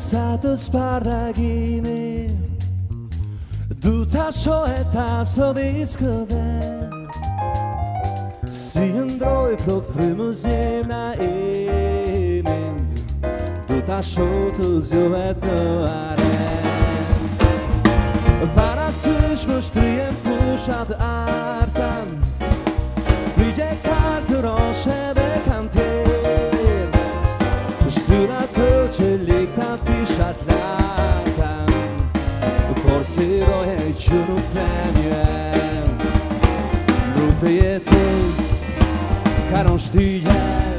sa të spardagimi Du ta shohe ta së diskë dhe Si ndroj plot frymë zjem na emin Du ta shohe të zjohet në are Para sësh më shtrijem pushat artan Prigje A të Por si roje Që nuk lem jë Rute jetëm Karon shtijem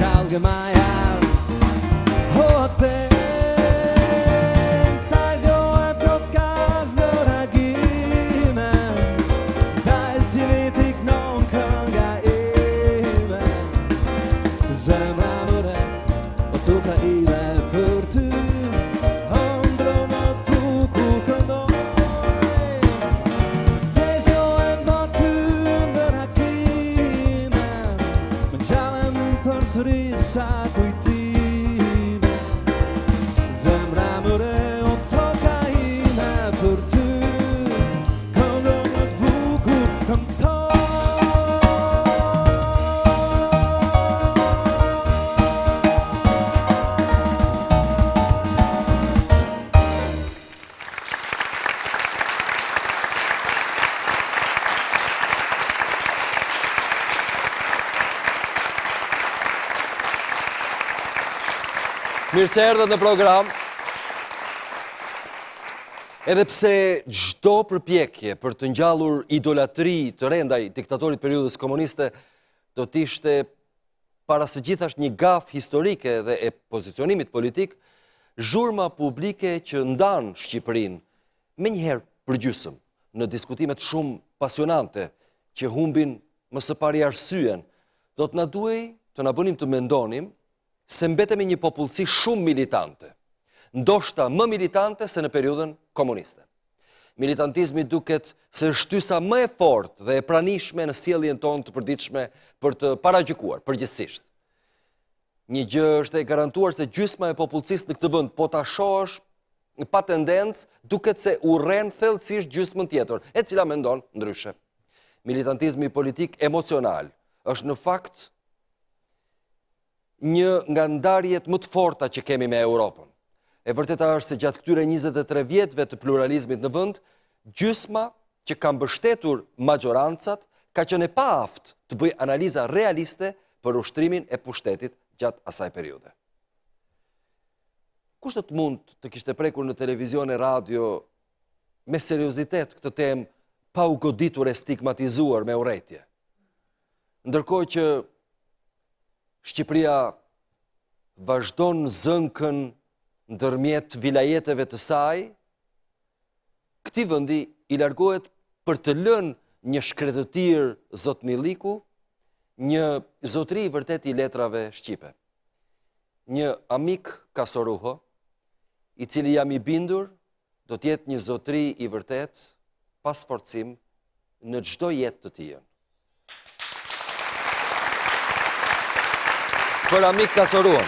Kalë gëmaja mirë se në program. Edhepse gjdo përpjekje për të njallur idolatri të rendaj diktatorit periudës komuniste, do tishte para se gjithasht një gaf historike dhe e pozicionimit politik, zhurma publike që ndanë Shqipërin me njëherë përgjusëm në diskutimet shumë pasionante që humbin mësë pari arsyen, do të na duhej të na bënim të mendonim se mbetemi një popullësi shumë militante, ndoshta më militante se në periudën komuniste. Militantizmi duket se shtysa më e fort dhe e pranishme në sielin tonë të përdiqme për të paragjikuar, përgjithsisht. Një gjë është e garantuar se gjysma e popullësis në këtë vënd, po të asho është pa tendencë duket se u rrenë thellësisht gjysmën tjetër, e cila me ndonë ndryshe. Militantizmi politik emocional është në fakt një nga ndarjet më të forta që kemi me Europën. E vërteta është se gjatë këtyre 23 vjetëve të pluralizmit në vënd, gjysma që kam bështetur majorancat, ka që ne pa aftë të bëj analiza realiste për ushtrimin e pushtetit gjatë asaj periode. Kushtë të mund të kishtë prekur në televizion e radio me seriositet këtë tem pa u goditur e stigmatizuar me uretje? Ndërkoj që Shqipëria vazhdon zënkën ndërmjet vilajeteve të saj, këti vëndi i largohet për të lën një shkretëtir zotë Liku, një zotëri i vërtet i letrave Shqipe. Një amik kasoruho, i cili jam i bindur, do tjetë një zotëri i vërtet pas forcim në gjdo jetë të tijën. për Amik Kasoruan.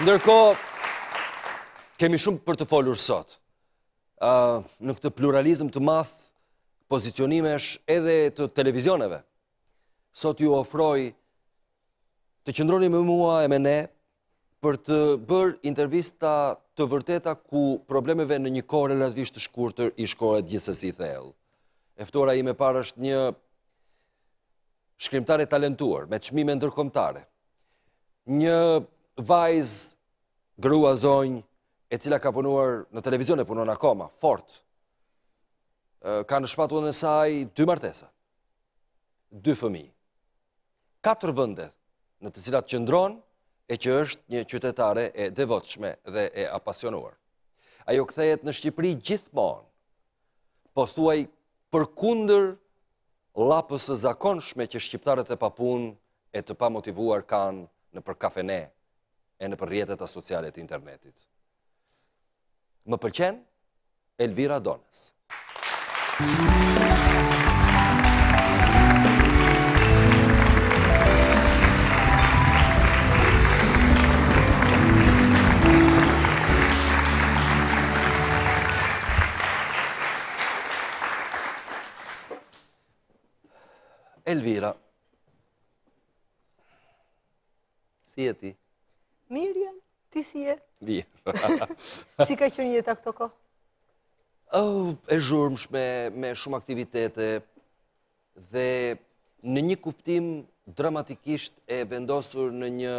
Ndërko, kemi shumë për të folur sot. Në këtë pluralizm të math, pozicionimesh edhe të televizioneve. Sot ju ofroj të qëndroni me mua e me ne për të bërë intervista të vërteta ku problemeve në një kore lërëzvisht të shkurëtër i shkohet gjithës thellë. Eftora i me parë është një shkrimtare talentuar, me qmime ndërkomtare. Një vajz grua zonjë e cila ka punuar në televizion e punon akoma, fort. Ka në shpatu në saj dy martesa, dy fëmi, katër vëndet në të cilat qëndron e që është një qytetare e devotshme dhe e apasionuar. Ajo këthejet në Shqipëri gjithmonë, po thuaj për kunder lapës e zakonshme që shqiptarët e papun e të pa motivuar kanë në për kafene e në për rjetet a socialet internetit. Më përqen, Elvira Donës. si e ti? Mirë jam, ti si e? Mirë. Si ka që një jetë a këto ko? Oh, e zhurmsh me shumë aktivitete dhe në një kuptim dramatikisht e vendosur në një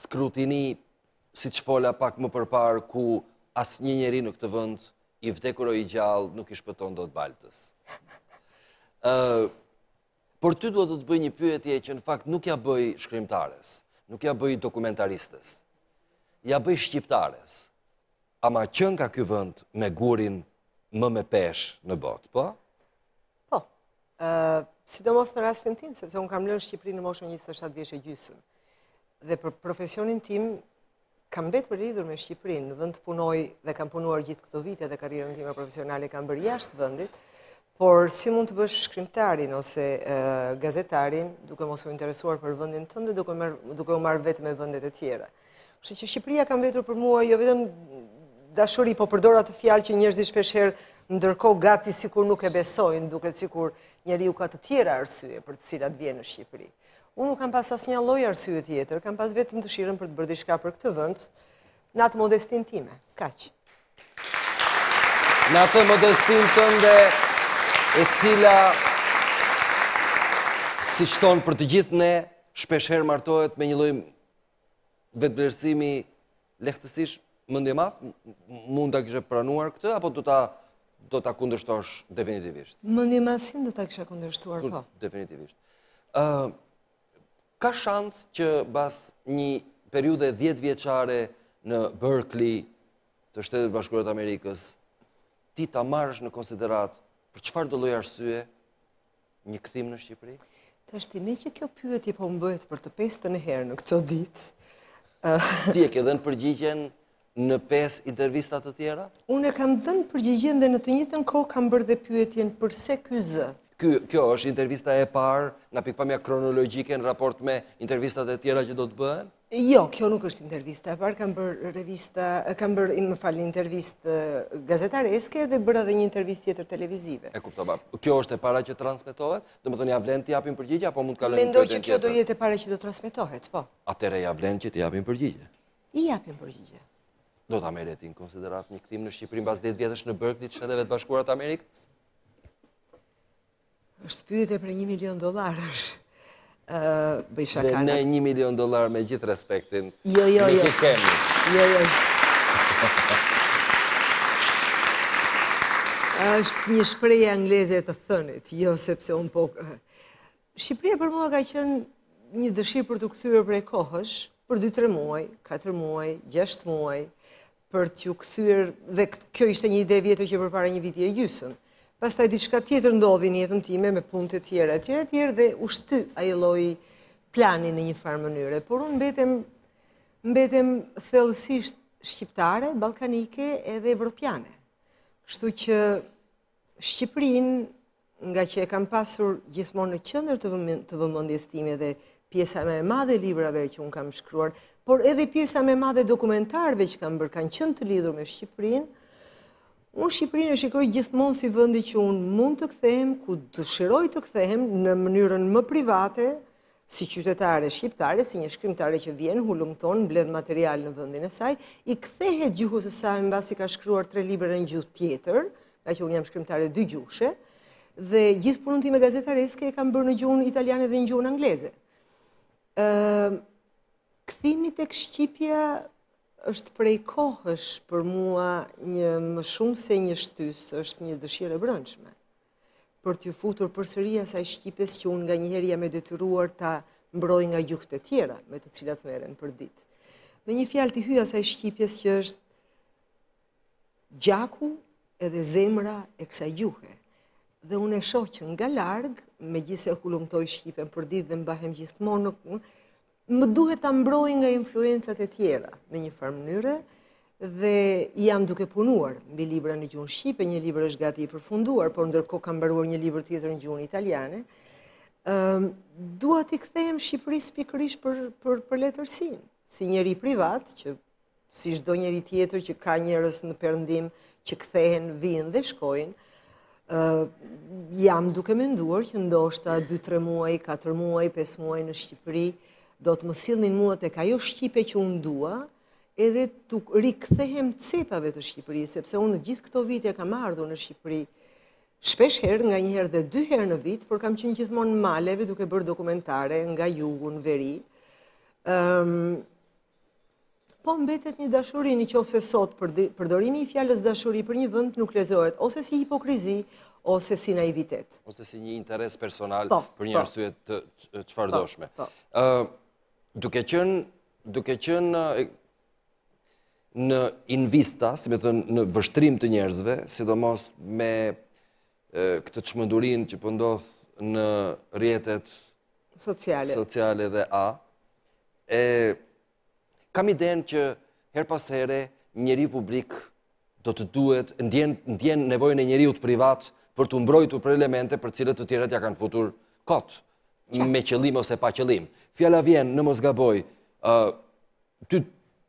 skrutini si që fola pak më përparë ku asë një njeri në këtë vënd i vdekuro i gjallë nuk i shpëton do të baltës. Por ty duhet të të bëj një pyetje që në fakt nuk ja bëj shkrimtares, nuk ja bëj dokumentaristes, ja bëj shqiptares. Ama qënë ka kjo vënd me gurin më me pesh në botë, po? Po, sidomos në rastin tim, sepse unë kam lënë Shqipëri në moshën 27 vjeshe gjysën. Dhe për profesionin tim, kam betë për lidhur me Shqipërin, në vënd të punoj dhe kam punuar gjithë këto vite dhe karirën tim e profesionale kam bërë jashtë vëndit, Por si mund të bësh shkrimtarin ose gazetarin duke mos u interesuar për vëndin tënde duke u marrë vetë me vëndet e tjera. Që që Shqipëria kam vetër për mua, jo vetëm dashuri, po përdora të fjalë që njërëzi në ndërko gati si kur nuk e besojnë, duke si kur njëri u ka të tjera arsye për të cilat vjenë në Shqipëri. Unë nuk kam pas asë një loj arsye tjetër, kam pas vetëm të shiren për të bërdishka për këtë vënd, në atë modestin time, kaqë. Në atë modestin tënde, e cila si shtonë për të gjithë ne shpesherë martohet me një lojmë vetëvlerësimi lehtësish më ndje mathë, mund të kështë pranuar këtë, apo të ta do të akundërshtosh definitivisht. Më një masin do të kështë akundërshtuar, po. Definitivisht. Ka shansë që bas një periude dhjetë vjeqare në Berkeley të shtetet bashkurët Amerikës, ti ta marrësh në konsiderat për qëfar do lojë arsye një këthim në Shqipëri? Të është ne që kjo pyët i po më bëhet për të pestë në herë në këto ditë. Ti e ke dhe në përgjigjen në pes intervistat të tjera? Unë e kam dhe në përgjigjen dhe në të njëtën kohë kam bërë dhe pyët i në përse kjëzë. Kjo është intervista e parë nga pikpamja kronologike në raport me intervistat e tjera që do të bëhen? Jo, kjo nuk është intervista. parë kam bërë i më falë intervist gazetareske dhe bërë dhe një intervist tjetër televizive. E kupto, kjo është e para që transmitohet? Dhe më thënë a vlenë të japim përgjigja, apo mund të kalën një intervjit tjetër? Mendoj që kjo do jetë e para që do transmitohet, po. A të rej vlenë që të japim përgjigja? I japim përgjigja. Do të Ameritin konsiderat një këtim në Shqiprim bas 10 vjetës në Berkli të shëndeve të bashkurat Amerikës? Dhe ne një milion dolar me gjithë respektin. Jo, jo, jo. Në që kemi. Jo, jo. është një shpreje angleze të thënit, jo sepse unë po... Shqipëria për mua ka qënë një dëshirë për të këthyre për e kohësh, për 2-3 muaj, 4 muaj, 6 muaj, për të këthyre, dhe kjo ishte një ide vjetër që për para një vitje gjysën pas taj diçka tjetër ndodhi një jetën time me punët e tjera, tjera, tjera, dhe ushty a i loj plani në një farë mënyre. Por unë mbetem, mbetem thellësisht shqiptare, balkanike edhe evropiane. Kështu që Shqiprin, nga që e kam pasur gjithmonë në qëndër të vëmëndjes time dhe pjesa me madhe librave që unë kam shkruar, por edhe pjesa me madhe dokumentarve që kam bërë kanë qëndë të lidhur me Shqiprinë, Unë Shqipërinë e shikoj gjithmonë si vëndi që unë mund të këthejmë, ku dëshiroj të këthejmë në mënyrën më private, si qytetare shqiptare, si një shkrimtare që vjen, hullumton, mbledh material në vëndin e saj, i këthehet gjuhës e saj në basi ka shkruar tre liber në gjuhë tjetër, nga që unë jam shkrimtare dy gjushe, dhe gjithë punën ti me gazetareske e kam bërë në gjuhën italiane dhe në gjuhën angleze. Këthimit e kështjipja është prej kohësh për mua një më shumë se një shtysë, është një dëshirë e brëndshme. Për t'ju futur për sëria sa i shqipes që unë nga njerë jam e detyruar ta mbroj nga gjukët e tjera, me të cilat meren për ditë. Me një fjalë t'i hyja sa i shqipes që është gjaku edhe zemra e kësa gjuhe. Dhe unë e shoqën që nga largë, me gjithë e hulumtoj shqipen për ditë dhe mbahem gjithmonë në punë, më duhet të mbroj nga influencët e tjera në një farë mënyre dhe jam duke punuar në libra në gjunë Shqipe, një libra është gati i përfunduar, por ndërko kam bëruar një libra tjetër në gjunë italiane, duhet i këthejmë Shqipëris pikërish për letërsin, si njeri privat, që si shdo njeri tjetër që ka njerës në përndim që këthejnë, vinë dhe shkojnë, jam duke menduar që ndoshta 2-3 muaj, 4 muaj, 5 muaj në Shqipëri, do të më silnin mua të ka jo Shqipe që unë dua, edhe të rikëthehem cepave të Shqipëri, sepse unë gjithë këto vitja kam ardhu në Shqipëri, shpesh herë nga njëherë dhe dy herë në vit, por kam qënë gjithmonë maleve duke bërë dokumentare nga jugu në veri. Ehm, po mbetet një dashuri i qofë se sot përdorimi i fjallës dashuri për një vënd nuk lezohet, ose si hipokrizi, ose si naivitet. Ose si një interes personal po, për një po. arsujet të qëfardoshme. Po, po. Ehm, duke qënë, duke qënë në invista, si me thënë, në vështrim të njerëzve, sidomos me këtë qmëndurin që pëndoth po në rjetet sociale. sociale dhe a, e, kam idejnë që her pas here njeri publik do të duhet, ndjen, ndjen nevojnë e njeri privat për të mbrojtu për elemente për cilët të tjerët ja kanë futur kotë me qëllim ose pa qëllim. Fjalla vjen në Mosgaboj, ty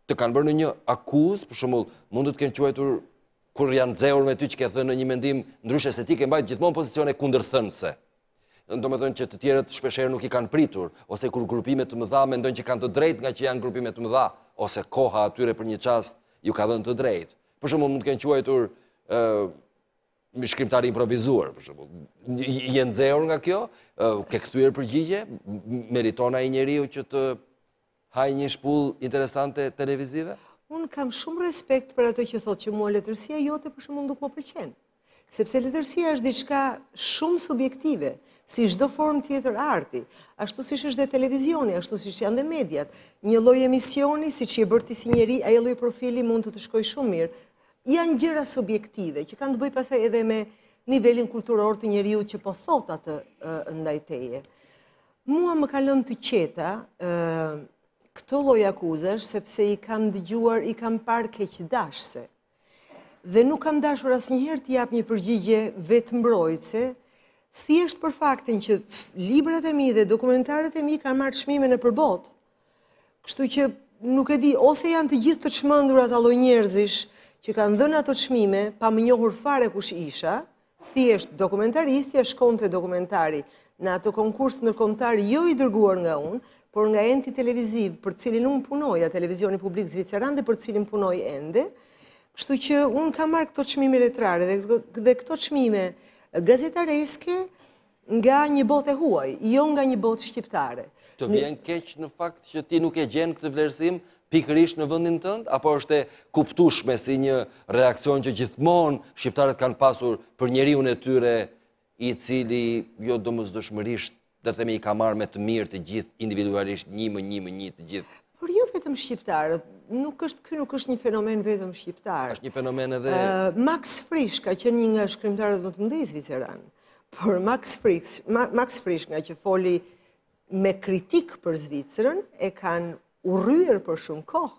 të kanë bërë në një akuz, për shumull, mund të kënë quajtur kur janë dzehur me ty që ke thënë në një mendim, ndryshe se ti ke mbajtur gjithmonë pozicione kunder thënëse. Ndo me thënë që të tjerët shpesherë nuk i kanë pritur, ose kur grupimet të më dha, me ndonë që kanë të drejt nga që janë grupimet të më dha, ose koha atyre për një qast ju ka dhënë të drejt. Për shumë mund të kënë quajtur me shkrimtari improvizuar, për shembull. Je nxehur nga kjo, ke kthyer përgjigje, meriton ai njeriu që të hajë një shpull interesante televizive? Un kam shumë respekt për atë që thotë që mua letërsia jote për shembull nuk më pëlqen. Sepse letërsia është diçka shumë subjektive, si çdo formë tjetër arti, ashtu siç është dhe televizioni, ashtu siç janë dhe mediat. Një lloj emisioni siç e bërtisi njëri, ai lloj profili mund të të shkojë shumë mirë, janë gjera subjektive, që kanë të bëjë pasaj edhe me nivelin kulturor të njeriu që po thotat të ndajteje. Mua më kalon të qeta këto loj akuzash, sepse i kam dëgjuar, i kam par keq dashse. Dhe nuk kam dashur asë njëherë të jap një përgjigje vetë mbrojtëse, thjesht për faktin që librat e mi dhe dokumentarët e mi kanë marrë shmime në përbot. Kështu që nuk e di, ose janë të gjithë të shmëndur ata loj njerëzish, që kanë dhënë ato qmime pa më njohur fare kush isha, thjesht dokumentaristja shkon të dokumentari në ato konkurs nërkomtar jo i dërguar nga unë, por nga enti televiziv për cilin unë punoj, a televizioni publik zviceran dhe për cilin punoj ende, kështu që unë ka marrë këto qmime letrare dhe këto qmime gazetareske nga një bot e huaj, jo nga një bot shqiptare. Të vjen keq në fakt që ti nuk e gjenë këtë vlerësim, pikërisht në vëndin tënd, apo është e kuptushme si një reakcion që gjithmonë shqiptarët kanë pasur për njeri unë e tyre i cili jo do mëzë dëshmërisht dhe themi i ka marrë me të mirë të gjithë individualisht një më një më një të gjithë. Por jo vetëm shqiptarët, nuk është kë nuk është një fenomen vetëm shqiptarë. është një fenomen edhe... Max Frisch ka që një nga shkrimtarët më të mdejë zviceran, por Max Frisch nga që foli me kritik për Zvicërën, e kanë u rrërë për shumë kohë,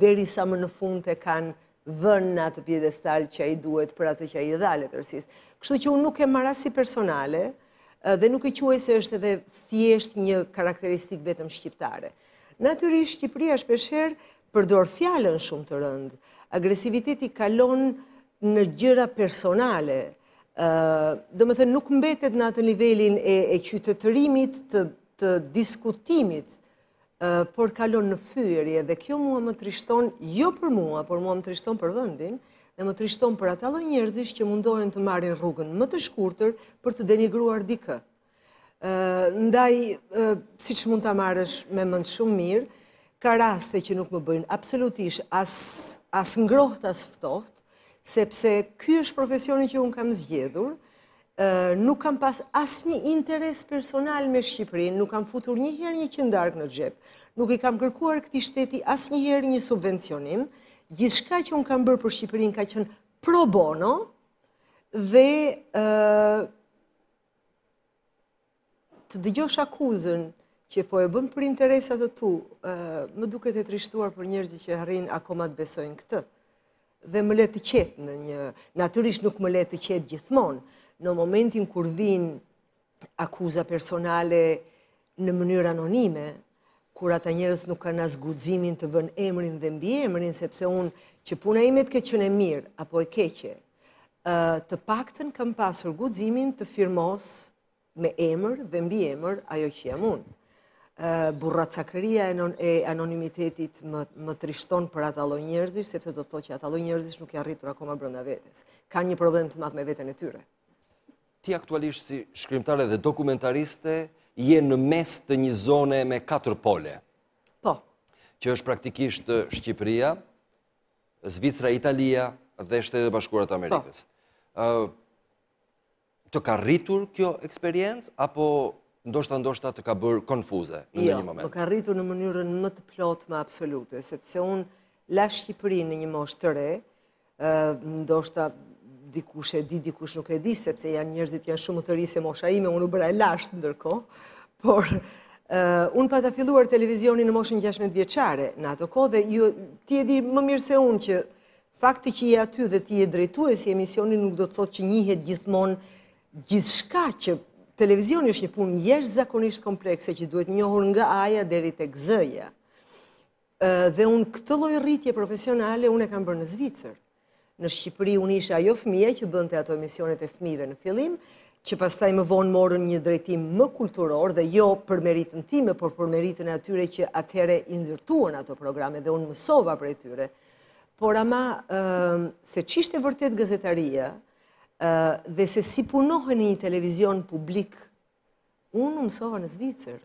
deri sa më në fund të kanë vënë në atë pjedestal që a i duhet për atë që a i dhalë të tërsis. Kështu që unë nuk e mara si personale, dhe nuk e quaj se është edhe thjesht një karakteristik vetëm shqiptare. Naturisht, Shqipëria shpesher përdor fjallën shumë të rëndë. Agresiviteti kalon në gjëra personale. Dhe më thënë, nuk mbetet në atë nivelin e qytetërimit të diskutimit por kalon në fyrje dhe kjo mua më trishton, jo për mua, por mua më trishton për vëndin dhe më trishton për atalla njerëzish që mundohen të marin rrugën më të shkurtër për të denigruar dikë. Ndaj, si që mund të marrësh me mëndë shumë mirë, ka raste që nuk më bëjnë, absolutisht, as ngroht as ftoht, sepse kjo është profesionin që unë kam zgjedhur, nuk kam pas asë një interes personal me Shqipërinë, nuk kam futur një herë një këndarkë në gjepë, nuk i kam kërkuar këti shteti asë një herë një subvencionim, gjithë shka që unë kam bërë për Shqipërinë ka qënë pro bono dhe të dëgjosh akuzën që po e bëm për interesat të tu, më duke të trishtuar për njerëzi që harin akoma të besojnë këtë dhe më letë të qetë në një, naturisht nuk më letë të qetë gjithmonë, në momentin kur vin akuza personale në mënyrë anonime, kur ata njerëz nuk kanë as guximin të vënë emrin dhe mbiemrin sepse unë që puna imet ke ketë qenë mirë apo e keqe, ë të paktën kam pasur guximin të firmos me emër dhe mbiemër ajo që jam unë. ë burracakëria e anonimitetit më më trishton për ata lloj njerëzish sepse do të thotë që ata lloj njerëzish nuk janë arritur akoma brenda vetes. Ka një problem të madh me veten e tyre ti aktualisht si shkrimtare dhe dokumentariste je në mes të një zone me katër pole. Po. Që është praktikisht Shqipëria, Zvicra, Italia dhe e dhe bashkurat Amerikës. Po. Të ka rritur kjo eksperiencë, apo ndoshta ndoshta të ka bërë konfuze në jo, një moment? Jo, më ka rritur në mënyrën më të plotë më absolute, sepse unë la Shqipëri në një moshë të re, ndoshta dikush e di, dikush nuk e di, sepse janë njerëzit janë shumë të rrisë e mosha ime, unë u bëra e lashtë ndërko, por eh, unë pa të filluar televizionin në moshën 16 vjeqare, në ato ko dhe ju, ti e di më mirë se unë që fakti që i aty dhe ti e drejtu e si emisioni nuk do të thot që njëhet gjithmonë gjithë shka që televizioni është një punë njerë zakonisht komplekse që duhet njohur nga aja deri të gëzëja. Eh, dhe unë këtë lojë rritje profesionale unë e kam bërë në Zvicër në Shqipëri unë isha ajo fëmije që bënte ato emisionet e fëmive në filim, që pastaj më vonë morën një drejtim më kulturor dhe jo për meritën time, por për meritën e atyre që atere inzërtuën ato programe dhe unë mësova për e tyre. Por ama, se qishtë e vërtet gazetaria dhe se si punohën një televizion publik, unë mësova në Zvicër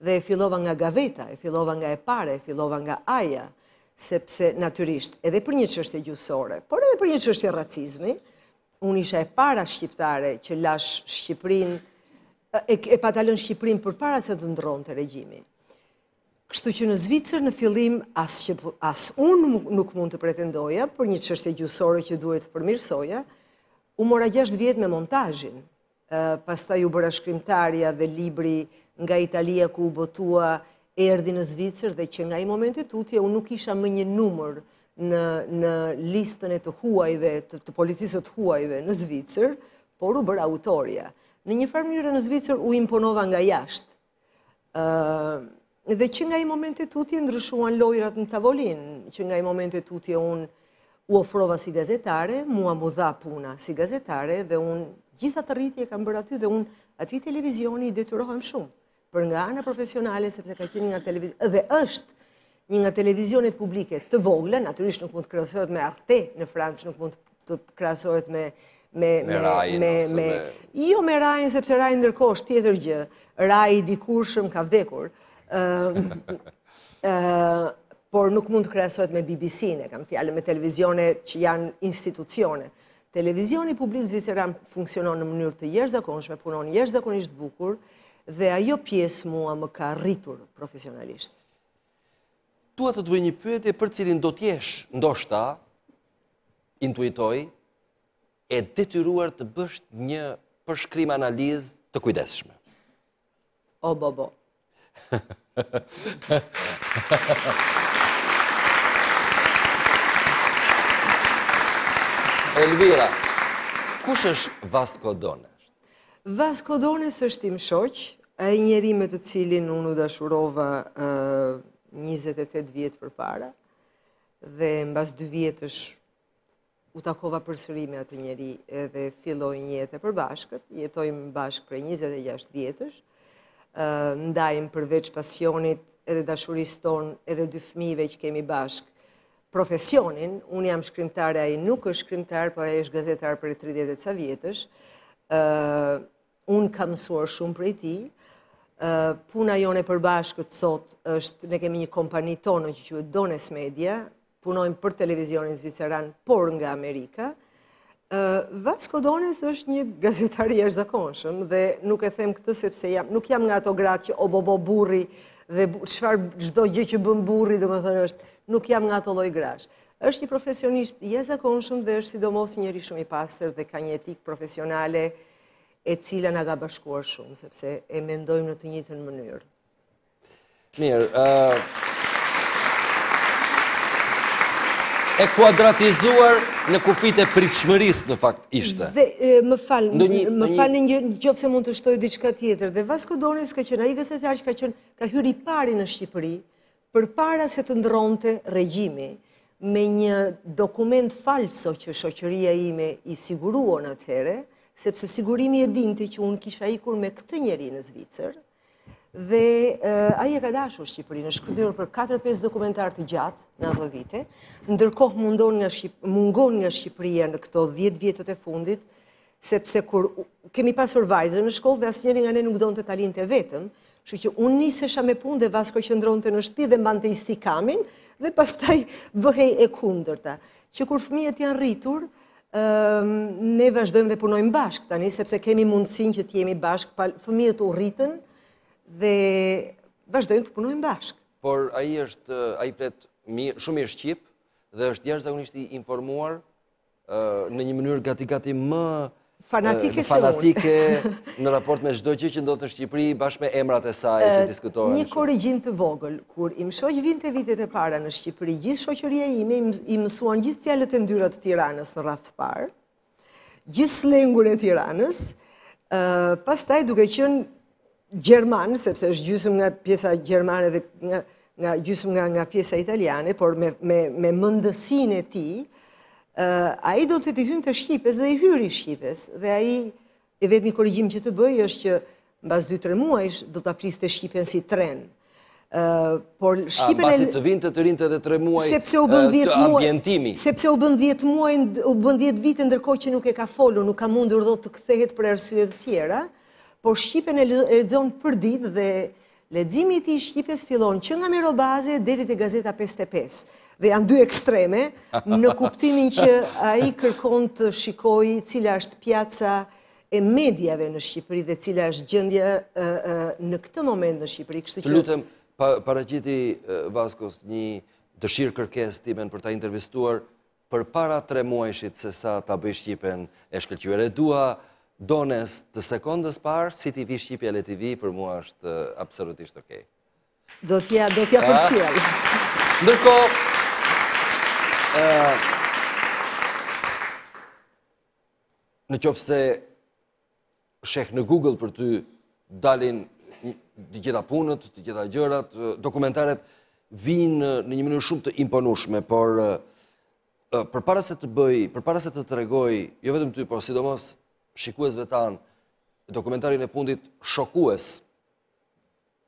dhe e filova nga gaveta, e filova nga e pare, e filova nga aja, sepse naturisht, edhe për një qështë e gjusore, por edhe për një qështë e racizmi, unë isha e para shqiptare që lash Shqiprin, e patalën Shqiprin për para se të ndronë të regjimi. Kështu që në Zvicër në fillim, as unë nuk mund të pretendoja, për një qështë e gjusore që duhet të mirësoja, u mora gjasht vjetë me montajin, pas ta ju bërashkrimtarja dhe libri nga Italia ku u botua erdi në Zvicër dhe që nga i momentet të utje, unë nuk isha më një numër në listën e të huajve, të policisët huajve në Zvicër, por u bërë autoria. Në një farë mjërë në Zvicër, u imponova nga jashtë. Dhe që nga i momentet të utje, ndryshuan lojrat në tavolin, që nga i momentet të utje, unë u ofrova si gazetare, mua mu dha puna si gazetare, dhe unë gjitha të rritje kam bërë aty, dhe unë aty televizioni i detyrohem shumë për nga anë profesionale, sepse ka qenë një nga televizionet, dhe është një nga televizionet publike të vogla, naturisht nuk mund të krasohet me arte në Fransë, nuk mund të krasohet me... Me rajin, ose me... Jo me rajin, sepse rajin nërkosht, tjetër gjë, raj i dikur shëm ka vdekur, por nuk mund të krasohet me bbc ne kam fjallë me televizione që janë institucione. Televizioni publik zviseran funksionon në mënyrë të jërzakonshme, punon jërzakonisht bukur, dhe ajo pjesë mua më ka rritur profesionalisht. Tu atë të duhe një pyetje për cilin do t'jesh, ndoshta, intuitoj, e detyruar të bësht një përshkrim analiz të kujdeshme. O, bo, bo. Elvira, kush është Vasco Donës? Vasco është tim shoqë, e njeri me të cilin unë u dashurova 28 vjetë për para, dhe në bas 2 vjetë është u takova për sërime atë njeri edhe filloj një jetë e përbashkët, jetojmë bashkë për 26 vjetës, ndajmë përveç pasionit edhe dashuris ton edhe dy fmive që kemi bashkë profesionin, unë jam shkrimtar a i nuk është shkrimtar, po i është gazetar për 30 vjetës, unë kam suar shumë për i ti, puna jone përbashkët sot është, ne kemi një kompani tonë që që Dones Media, punojmë për televizionin zviceran, por nga Amerika. Vasco Dones është një gazetari është zakonshëm dhe nuk e them këtë sepse jam, nuk jam nga ato gratë që o burri dhe qëfar gjdo gjë që bëm burri dhe më thënë është, nuk jam nga ato loj grash. është një profesionisht jeshtë zakonshëm dhe është sidomos njëri shumë i pasër dhe ka një etikë profesionale e cila nga bashkuar shumë, sepse e mendojmë në të njëtën mënyrë. Mirë, e kuadratizuar në kufit e pritëshmëris në fakt ishte. Dhe, më falë, më falë një gjofë se mund të shtojë diçka tjetër, dhe Vasco Donis ka qënë, a i e arqë ka qënë, ka hyrë i pari në Shqipëri, për para se të ndronte regjimi, me një dokument falso që shoqëria ime i siguruon atëhere, sepse sigurimi e dinti që unë kisha ikur me këtë njeri në Zvicër, dhe aje ka dashur Shqipërinë, është këdhirë për 4-5 dokumentar të gjatë në ato vite, ndërkohë mungon nga Shqipëria në këto 10 vjetët e fundit, sepse kur kemi pasur vajzën në shkollë dhe asë njëri nga ne nuk në të talin të vetëm, që që unë njësesha me punë dhe vasko që ndronë të në shtëpi dhe mbante i stikamin dhe pastaj bëhej e kundërta. Që kur fëmijët janë rritur, Ehm, ne vazhdojmë dhe punojmë bashkë tani, sepse kemi mundësin që t'jemi bashkë, fëmijët u rritën dhe vazhdojmë të punojmë bashkë. Por aji është, aji flet shumë i shqipë dhe është jashtë zakonisht i informuar në një mënyrë gati-gati më fanatike se unë. Fanatike në raport me shdo që që ndodhë në Shqipëri, bashkë me emrat e saj që diskutohen. Një korigjim të vogël, kur im shoq vinte vitet e para në Shqipëri, gjithë shoqëria ime i mësuan gjithë fjallet e ndyrat të tiranës në rathë parë, gjithë slengur e tiranës, pas taj duke qënë Gjermanë, sepse është gjysëm nga pjesa Gjermanë dhe gjysëm nga pjesa italiane, por me mëndësin e ti, a i do të të hynë të Shqipës dhe i hyri Shqipës, dhe a i e vetë një korrigjim që të bëjë është që në basë 2-3 muajsh do të afris të Shqipën si tren. Por Shqipën e... A, basë të vind të të rinë të dhe 3 muaj të ambientimi. Sepse u bënd 10 muaj, u bënd 10 vite ndërko që nuk e ka folu, nuk ka mundur dhe të këthehet për arsye të tjera, por Shqipën e lezon për ditë dhe lezimit i Shqipës fillon që nga mirobaze dhe dhe gazeta 55 dhe janë dy ekstreme, në kuptimin që a i kërkon të shikoj cila është pjaca e medjave në Shqipëri dhe cila është gjëndja në këtë moment në Shqipëri. Të lutëm, para gjithi Vaskos, një dëshirë kërkes të imen për ta intervistuar për para tre muajshit se sa ta bëj Shqipën e shkëllqyre. Dua dones të sekondës parë, si t'i vi Shqipja le t'i vi, për mua është absolutisht okej. Do t'ja përësirë. Ah. Ndërko, Në qofë se në Google për të dalin të gjitha punët, të gjitha gjërat, dokumentaret vinë në një mënyrë shumë të imponushme, por për para se të bëj, për para se të të regoj, jo vetëm ty, por sidomos shikuesve tanë, dokumentarin e fundit shokues,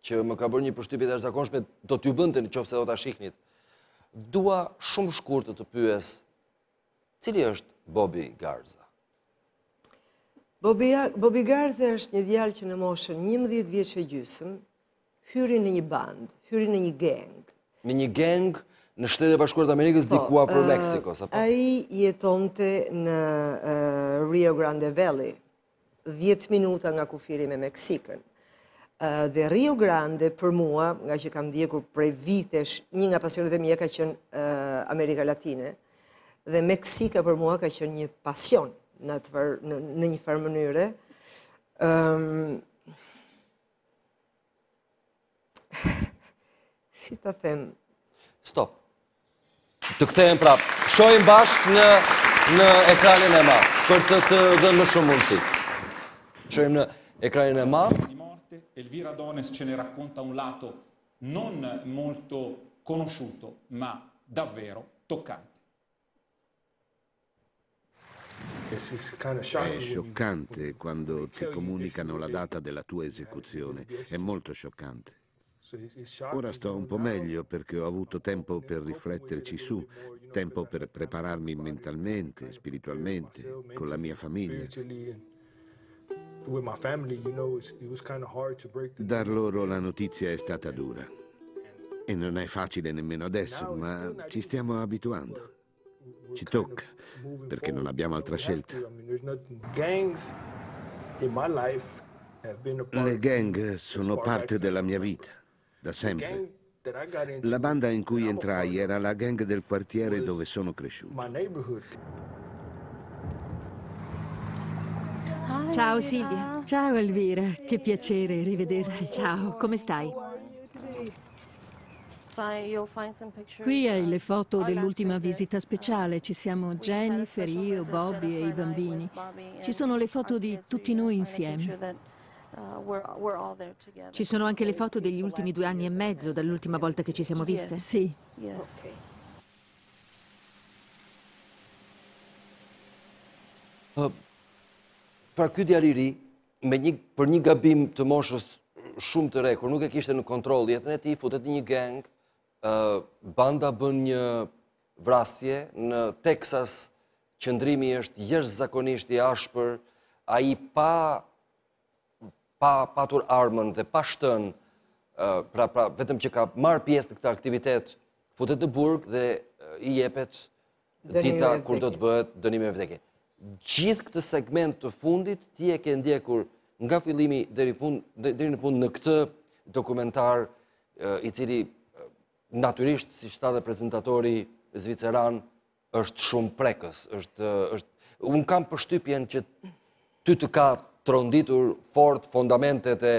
që më ka bërë një përshtypit e rëzakonshme, do t'ju bëndë në qofë se do t'a shiknit, Dua shumë shkurë të të pyes, cili është Bobby Garza? Bobby Garza është një djalë që në moshën 11 vjeqë e gjysëm, hyri në një band, hyri në një geng. Në një geng në shtetë e bashkurët Amerikës dikua për Meksiko, sa po? jetonte jeton të në Rio Grande Valley, 10 minuta nga kufiri me Meksikën dhe Rio Grande për mua, nga që kam djekur prej vitesh, një nga pasionet e mija ka qënë Amerika Latine, dhe Meksika për mua ka qënë një pasion në një farë mënyre. Ehm, si të them? Stop. Të këthejmë prapë. Shohim bashkë në në ekranin e ma, për të të dhe më shumë mundësi. Shohim në ekranin e ma. Një ma. parte, Elvira Dones ce ne racconta un lato non molto conosciuto, ma davvero toccante. È scioccante eh, quando eh, ti comunicano la data della tua eh, esecuzione, è molto scioccante. Ora sto un po' meglio perché ho avuto tempo per rifletterci su, tempo per prepararmi mentalmente, spiritualmente, con la mia famiglia. Dar loro la notizia è stata dura. E non è facile nemmeno adesso, ma ci stiamo abituando. Ci tocca, perché non abbiamo altra scelta. Le gang sono parte della mia vita, da sempre. La banda in cui entrai era la gang del quartiere dove sono cresciuto. Ciao Silvia. Ciao Elvira, che piacere rivederti. Ciao, come stai? Qui hai uh, le foto dell'ultima visita speciale. Ci siamo Jennifer, io, Bobby e i bambini. Ci sono le foto di tutti noi insieme. Uh, ci sono anche le foto degli ultimi due anni e mezzo, dall'ultima volta che ci siamo viste? Sì. Uh. pra ky djalë i ri me një për një gabim të moshës shumë të rrekur, nuk e kishte në kontroll jetën e tij, futet në një geng, ë uh, banda bën një vrasje në Texas, qëndrimi është jashtëzakonisht i ashpër, ai pa pa patur armën dhe pa shtën, ë uh, pra pra vetëm që ka marr pjesë në këtë aktivitet, futet në burg dhe uh, i jepet dita kur do të bëhet dënimi me vdekje. Gjithë këtë segment të fundit, ti e ke ndjekur nga fillimi dhe në fund në këtë dokumentar i cili naturisht si që dhe prezentatori Zviceran është shumë prekës. Unë kam përshtypjen që ty të ka tronditur fort fondamentet e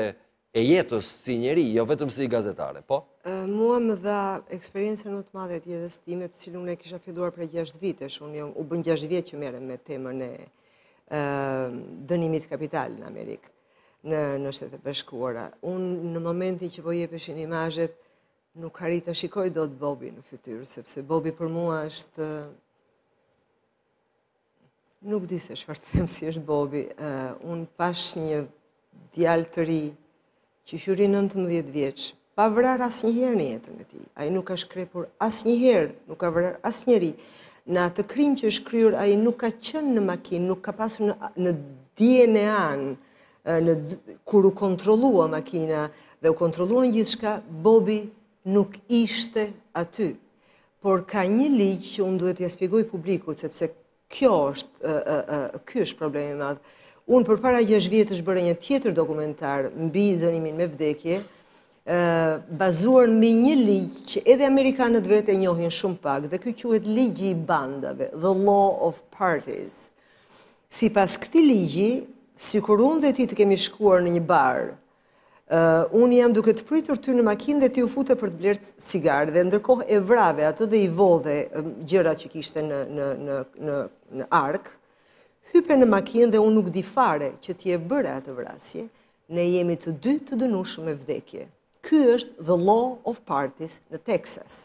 e jetës si njeri, jo vetëm si gazetare, po? Mua më dha eksperiencën në të madhe të jetës time, të cilë unë e kisha filluar për 6 vitesh, unë u bën 6 vjetë që merem me temën e dënimit kapital në Amerikë, në shtetë përshkuara. Unë në momenti që po jepeshin imajet, nuk harita shikoj do të Bobi në fytyrë, sepse Bobi për mua është... Nuk disë është fartë të themë, si është Bobi. Unë pash një djalë të ri, që hyri 19 vjeç, pa vrar asnjëherë në jetën e tij. Ai nuk ka shkrepur asnjëherë, nuk ka vrar asnjëri. Në atë krim që është a ai nuk ka qenë në makinë, nuk ka pasur në, DNA në kur u kontrollua makina dhe u kontrolluan gjithçka, Bobi nuk ishte aty. Por ka një ligj që unë duhet t'ia ja sqaroj publikut sepse kjo është ky është problemi madh. Unë për para 6 vjetë është bërë një tjetër dokumentar mbi dënimin me vdekje, bazuar në një ligjë që edhe Amerikanët vetë e njohin shumë pak, dhe këtë quhet ligjë i bandave, The Law of Parties. Si pas këti ligjë, si kur unë dhe ti të kemi shkuar në një barë, unë jam duke të pritur ty në makinë dhe ti u fute për të blerët cigarë, dhe ndërkohë e vrave atë dhe i vodhe gjërat që kishte në arkë, hype në makinë dhe unë nuk di fare që ti e bërë atë vrasje, ne jemi të dy të dënushë me vdekje. Ky është the law of parties në Texas.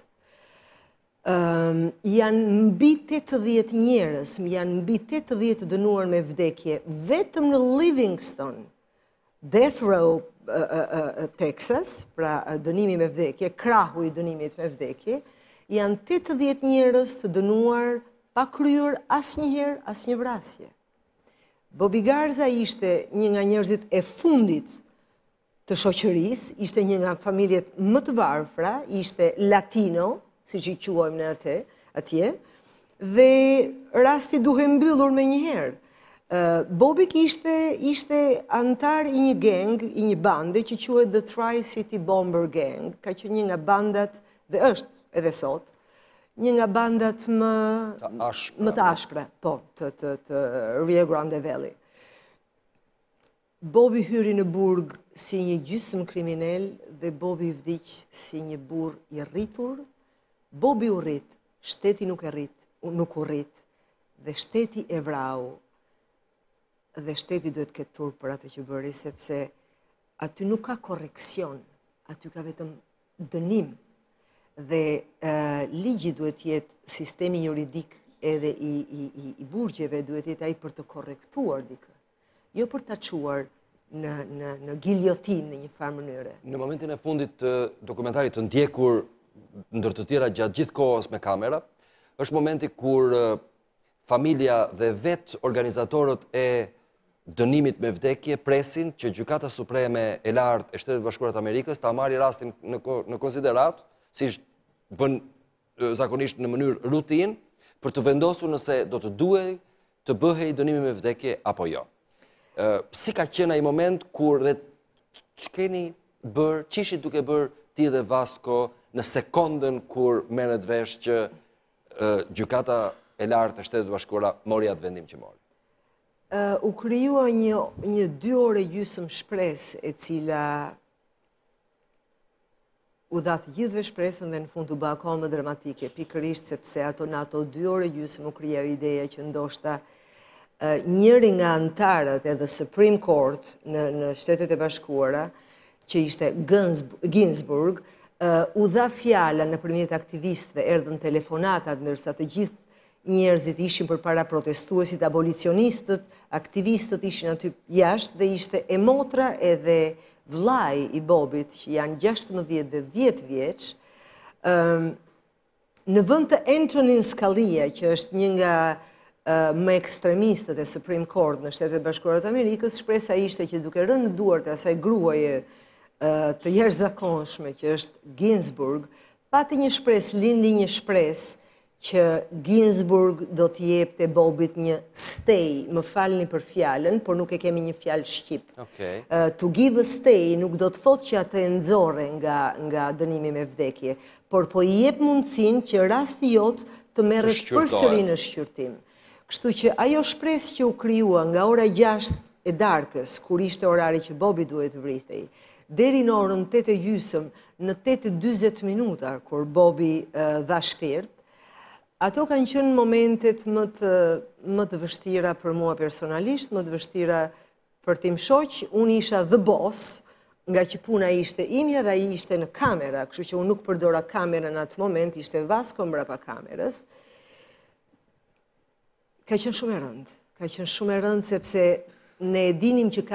Ehm, janë mbi 80 njërës, janë mbi 80 dënuar me vdekje, vetëm në Livingston, death row, Texas, pra dënimi me vdekje, krahu i dënimit me vdekje, janë 80 njërës të dënuar pa kryur asë njëherë, asë një vrasje. Bobi Garza ishte një nga njerëzit e fundit të shoqëris, ishte një nga familjet më të varfra, ishte latino, si që i quajmë në atë, atje, dhe rasti duhe mbyllur me njëherë. Bobi ishte, ishte antar i një gang, i një bande, që quajtë The Tri-City Bomber Gang, ka që një nga bandat dhe është edhe sotë, një nga bandat më të ashpre, po, të Rio Grande Valley. Bobi hyri në burg si një gjysëm kriminel dhe Bobi vdikë si një bur i rritur. Bobi u rrit, shteti nuk e rrit, nuk u rrit, dhe shteti e vrau, dhe shteti duhet këtë tur për atë që bëri, sepse aty nuk ka koreksion, aty ka vetëm dënim, dhe ligji duhet jetë sistemi juridik edhe i, i, i, burgjeve duhet jetë ai për të korektuar dikë. Jo për të quar në, në, në giljotin në një farë mënyre. Në momentin e fundit të dokumentarit të ndjekur ndër të tjera gjatë gjithë kohës me kamera, është momenti kur familia dhe vetë organizatorët e dënimit me vdekje presin që gjykata supreme e lartë e shtetet bashkurat Amerikës ta marri rastin në, në konsiderat, si shtë bën zakonisht në mënyrë rutin, për të vendosu nëse do të duhej të bëhej dënimi me vdekje apo jo. Si ka qena i moment kur dhe që keni bërë, që duke bërë ti dhe Vasko në sekondën kur menet vesh që gjukata e lartë të shtetët bashkura mori atë vendim që mori? U kryua një dy ore gjysëm shpres e cila u dhatë gjithve shpresën dhe në fund të bako më dramatike, pikërisht sepse ato në ato dy ore gjusë më krija ideja që ndoshta njëri nga antarët edhe Supreme Court në shtetet e bashkuara, që ishte Ginsburg, u dha fjala në përmjet aktivistve erdhën telefonatat nërsa të gjithë njerëzit ishin për para protestuesit abolicionistët, aktivistët ishin aty jashtë dhe ishte emotra edhe vlaj i bobit, që janë 16 dhe 10 vjeq, në vënd të Antonin Skalia, që është një nga më ekstremistët e Supreme Court në shtetet bashkurat Amerikës, shpresa ishte që duke rëndë duart e asaj gruaje të jërë zakonshme, që është Ginsburg, pati një shpres, lindi një shpres, që Ginzburg do t'jep t'e të Bobit një stay, më falni për fjallën, por nuk e kemi një fjallë shqip. To give a stay nuk do të thot që atë e nëzore nga dënimi me vdekje, por po i jep mundësin që rasti jotë të merët përsëri në shqyrtim. Kështu që ajo shpres që u kryua nga ora gjasht e darkës, kur ishte orari që Bobi duhet vrithej, deri në orën të të gjysëm, në të të 20 minutar, kur Bobi dha shpirt, Ato kanë qënë momentet më të vështira për mua personalisht, më të vështira për tim shoqë. Unë isha the boss, nga që puna ishte imja dhe ishte në kamera, kështu që unë nuk përdora kamera në atë moment, ishte vasko mbra pa kamerës. Ka qënë shumë e rëndë, ka qënë shumë e rëndë, sepse ne dinim që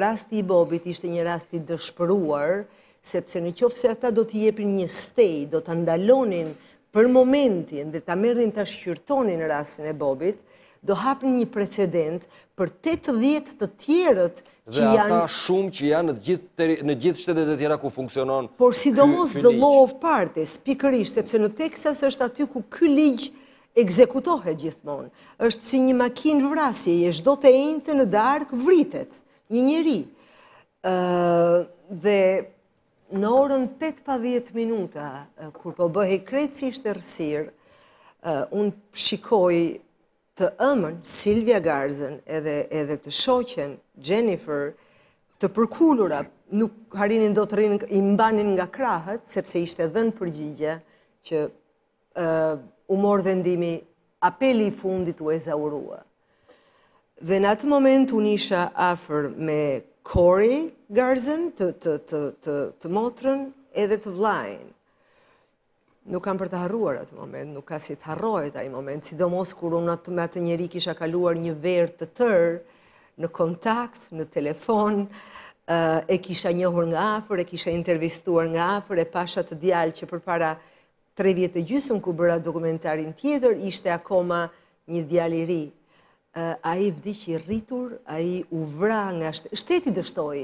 rasti i Bobit ishte një rasti dëshpëruar, sepse në qofë se ata do t'i jepin një stej, do t'andalonin një, për momentin dhe ta merrin ta shqyrtonin rasin e Bobit, do hapë një precedent për 80 të tjerët që janë... Dhe ata shumë që janë në gjithë shtetet e tjera ku funksionon... Por sidomos the law of parties, pikërisht, sepse në Texas është aty ku ky ligjë ekzekutohet gjithmonë. është si një makinë vrasje, e shdo të ejnë të në darkë vritet, një njëri. Dhe në orën 8-10 minuta, kur po bëhe kreci ishte rësirë, unë shikoj të ëmën, Silvia Garzën, edhe të shoqen, Jennifer, të përkullura, nuk harinin do të rinë, i mbanin nga krahët, sepse ishte dhe në përgjigje, që u morë vendimi, apeli i fundit u e zaurua. Dhe në atë moment, unë isha afer me kori garzën, të motrën edhe të vlajnë. Nuk kam për të harruar atë moment, nuk ka si të harrojt të moment, si do mos kur unë atë me atë njëri kisha kaluar një verë të tërë, në kontakt, në telefon, eh, e kisha njohur nga afër, e kisha intervistuar nga afër, e pasha të djalë që për para tre vjetë të gjysën ku bëra dokumentarin tjetër, ishte akoma një djalë i ri, a i që i rritur, a i u vra nga shtetit, shtetit dështoj,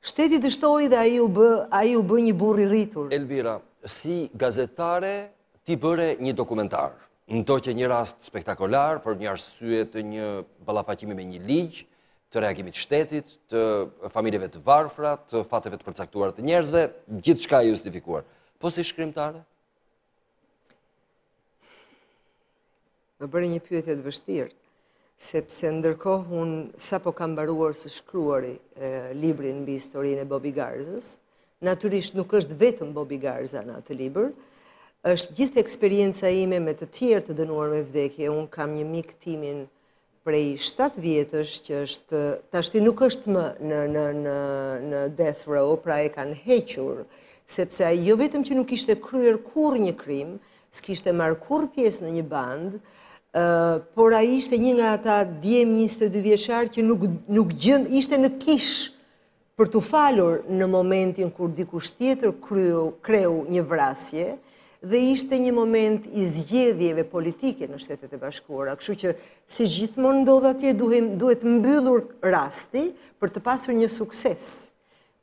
shtetit dështoj dhe a i u bë, a i u bë një burë i rritur. Elvira, si gazetare ti bëre një dokumentar, në do që një rast spektakolar për një arsye të një balafakimi me një ligjë, të reagimit shtetit, të familjeve të varfra, të fateve të përcaktuar të njerëzve, gjithë shka justifikuar. Po si shkrimtare? Më bërë një pyetje të vështirë sepse ndërkohë unë sa po kam baruar së shkruari librin në historinë e Bobi Garzës, naturisht nuk është vetëm Bobi Garza në atë libër, është gjithë eksperienca ime me të tjerë të dënuar me vdekje, unë kam një mikë timin prej 7 vjetësh që është, ta shti nuk është më në, në, në, në death row, pra e kanë hequr, sepse jo vetëm që nuk ishte kryer kur një krim, s'kishte marë kur pjesë në një bandë, por a ishte një nga ata djem 22 vjeqarë që nuk gjëndë, ishte në kish për të falur në momentin kur dikush tjetër kreu një vrasje, dhe ishte një moment i zgjedhjeve politike në shtetet e bashkuara, këshu që si gjithmonë ndodhë atje duhet mbyllur rasti për të pasur një sukses.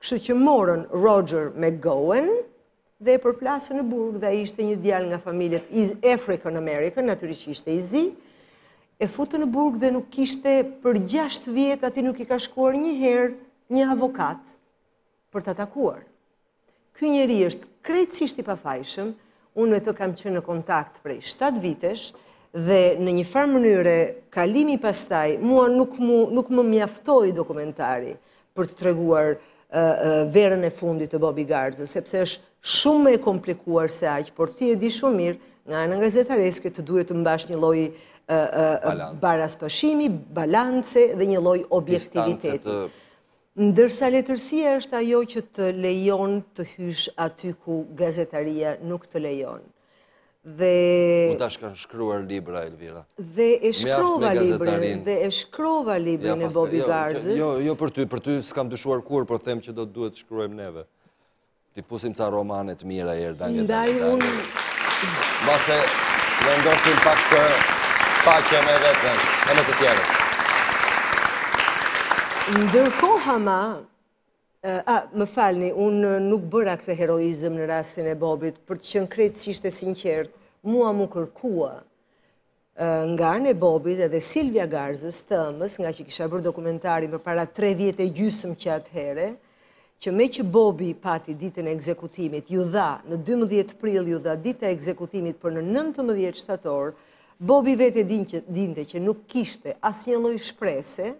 Këshu që morën Roger McGowan, dhe e përplasë në burg dhe ishte një djal nga familjet African American, naturisht ishte i zi, e futë në burg dhe nuk ishte për 6 vjetë ati nuk i ka shkuar një herë një avokat për të atakuar. Ky njeri është krejtësisht i pafajshëm, unë e të kam që në kontakt prej 7 vitesh, dhe në një farë mënyre kalimi pastaj, mua nuk, mu, nuk më mjaftoj dokumentari për të treguar verën e fundit të Bobby Garza, sepse është shumë e komplikuar se aqë, por ti e di shumë mirë nga në nga zetareske të duhet të mbash një lojë baras pëshimi, balance dhe një lojë objektivitet. Ndërsa letërsia është ajo që të lejon të hysh aty ku gazetaria nuk të lejon. Dhe... U ta shkruar libra, Elvira. Dhe e shkrova libra, dhe e shkrova libra në Bobi jo, jo, Garzës. Jo, jo, për ty, për ty s'kam të shuar kur, për them që do të duhet të shkruajmë neve. Ti pusim ca romanet mira e erda një dajë. Ndaj dhe Mbase, në ndoshim pak për pache me vetën, e më të tjere. Ndërkoha hama, a, më falni, unë nuk bëra këtë heroizm në rastin e bobit, për të që në kretë si shte sinqert, mua mu kërkua nga në e bobit edhe Silvia Garzës të mës, nga që kisha bërë dokumentari për para tre vjetë e gjysëm që atë herë, që me që Bobi pati ditën e ekzekutimit, ju dha në 12 pril, ju dha ditë e ekzekutimit për në 19 shtator, Bobi vete dinte që nuk kishte as një loj shprese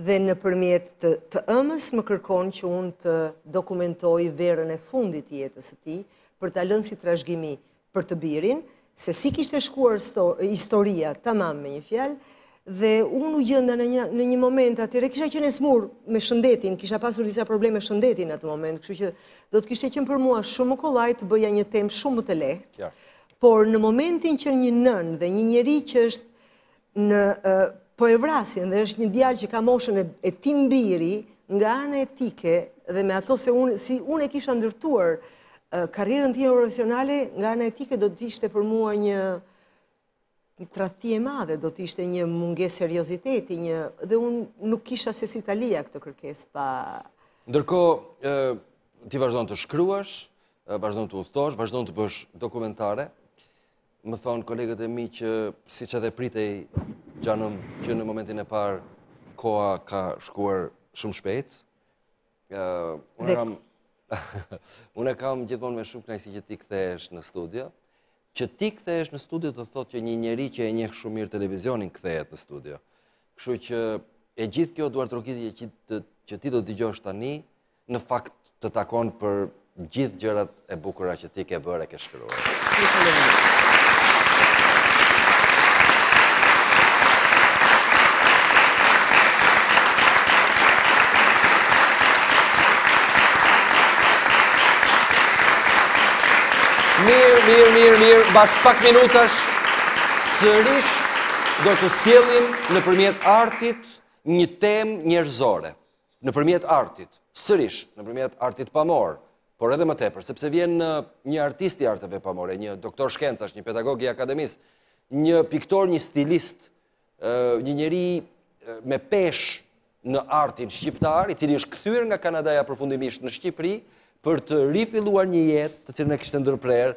dhe në përmjet të ëmës më kërkon që unë të dokumentoj verën e fundit jetës e ti për të alën si trashgimi për të birin, se si kishte shkuar historia të mamë me një fjalë, dhe unë u gjënda në një moment atyre, kisha qenë e smur me shëndetin, kisha pasur disa probleme me shëndetin në atë moment, kështu që do të kishe qenë për mua shumë më kolaj të bëja një temë shumë më të lehtë, por në momentin që një nën dhe një njeri që është në po e vrasin dhe është një djallë që ka moshën e tim biri nga anë e tike dhe me ato se unë, si unë e kisha ndërtuar karirën të një profesionale, nga anë e do të ishte për mua një një trahti e madhe, do të ishte një munge serioziteti, dhe unë nuk isha se si talia këtë kërkes pa... Ndërko, ti vazhdojnë të shkryash, vazhdojnë të uftosh, vazhdojnë të bësh dokumentare, më thonë kolegët e mi që si që dhe pritej gjanëm që në momentin e parë koa ka shkuar shumë shpejt. Unë e kam gjithmonë me shumë kënajsi që ti këthesh në studio që ti kthehesh në studio të thotë që një njeri që e njeh shumë mirë televizionin kthehet në studio. Kështu që e gjithë kjo duart rrokitje që të, që ti do dëgjosh tani në fakt të takon për gjithë gjërat e bukura që ti ke bërë e ke shkruar. mirë, mirë, mirë, bas pak minutash, sërish do të sjellim në përmjet artit një tem njërzore. Në përmjet artit, sërish, në përmjet artit pamorë, por edhe më tepër, sepse vjen në uh, një artisti arteve pamore, një doktor shkenca, një pedagogi akademis, një piktor, një stilist, uh, një njeri uh, me pesh në artin shqiptar, i cili është këthyr nga Kanadaja përfundimisht në Shqipëri, për të rifiluar një jetë të cilën e kështë ndërprerë,